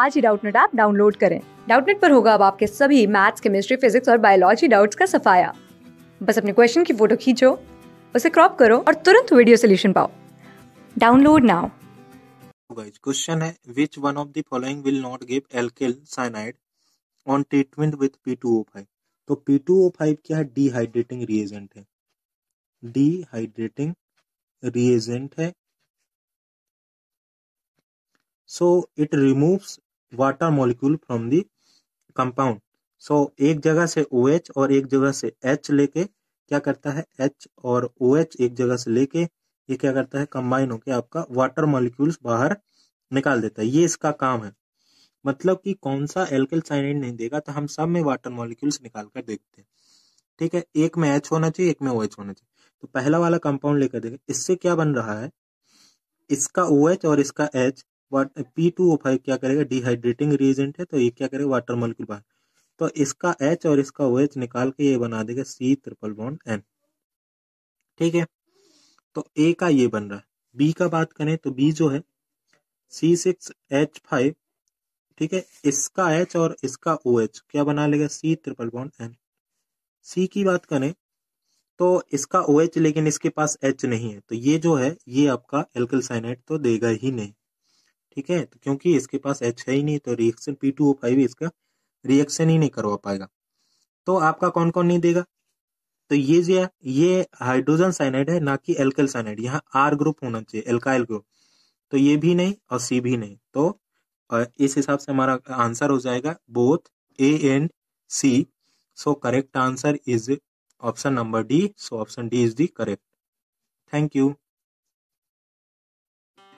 आज ही Doubtnut app download करें डाउटनेट पर होगा अब आपके सभी मैथ्स केमिस्ट्री फिजिक्स और बायोलॉजी डाउट्स का सफाया बस अपने क्वेश्चन की फोटो खींचो उसे क्रॉप करो और तुरंत वीडियो सोल्यूशन पाओ डाउनलोड नाउ गाइस क्वेश्चन है which one of the following will not give alkyl cyanide on treatment with P2O5 तो P2O5 क्या है डिहाइड्रेटिंग रिएजेंट है डिहाइड्रेटिंग रिएजेंट है so it removes water molecule from the compound so एक जगह से ओ OH और एक जगह से एच लेके क्या करता है एच और ओ OH एक जगह से लेके ये क्या करता है कंबाइन होके आपका वाटर मॉलिक्यूल्स बाहर निकाल देता है ये इसका काम है मतलब कि कौन सा एल्केल साइनाइड नहीं देगा तो हम सब में वाटर मॉलिक्यूल्स निकाल कर देखते हैं ठीक है एक में एच होना चाहिए एक में ओ OH होना चाहिए तो पहला वाला कंपाउंड लेकर देखें इससे क्या बन रहा है इसका ओ OH और इसका H P two O five क्या करेगा डिहाइड्रेटिंग रिएजेंट है तो ये क्या करेगा वाटर मोलिकुल बाहर तो इसका एच और इसका ओ एच निकाल के ये बना देगा सी ट्रिपल बॉन्ड एन ठीक है तो ए का ये बन रहा है बी का बात करें तो बी जो है सी सिक्स एच फाइव ठीक है इसका एच और इसका ओ एच क्या बना लेगा C triple bond N C की बात करें तो इसका ओ OH एच लेकिन इसके पास एच नहीं है तो ये जो है ये आपका एल्कल साइनाइड तो देगा ही नहीं ठीक है तो क्योंकि इसके पास एच है ही नहीं तो reaction P two O five इसका रिएक्शन ही नहीं करवा पाएगा तो आपका कौन कौन नहीं देगा तो ये जो ये हाइड्रोजन साइनाइड है ना कि एल्कल साइनाइड यहाँ आर ग्रुप होना चाहिए एल्काइल ग्रुप तो ये भी नहीं और सी भी नहीं तो इस हिसाब से हमारा आंसर हो जाएगा both A and C so correct answer is option number D so option D is the correct thank you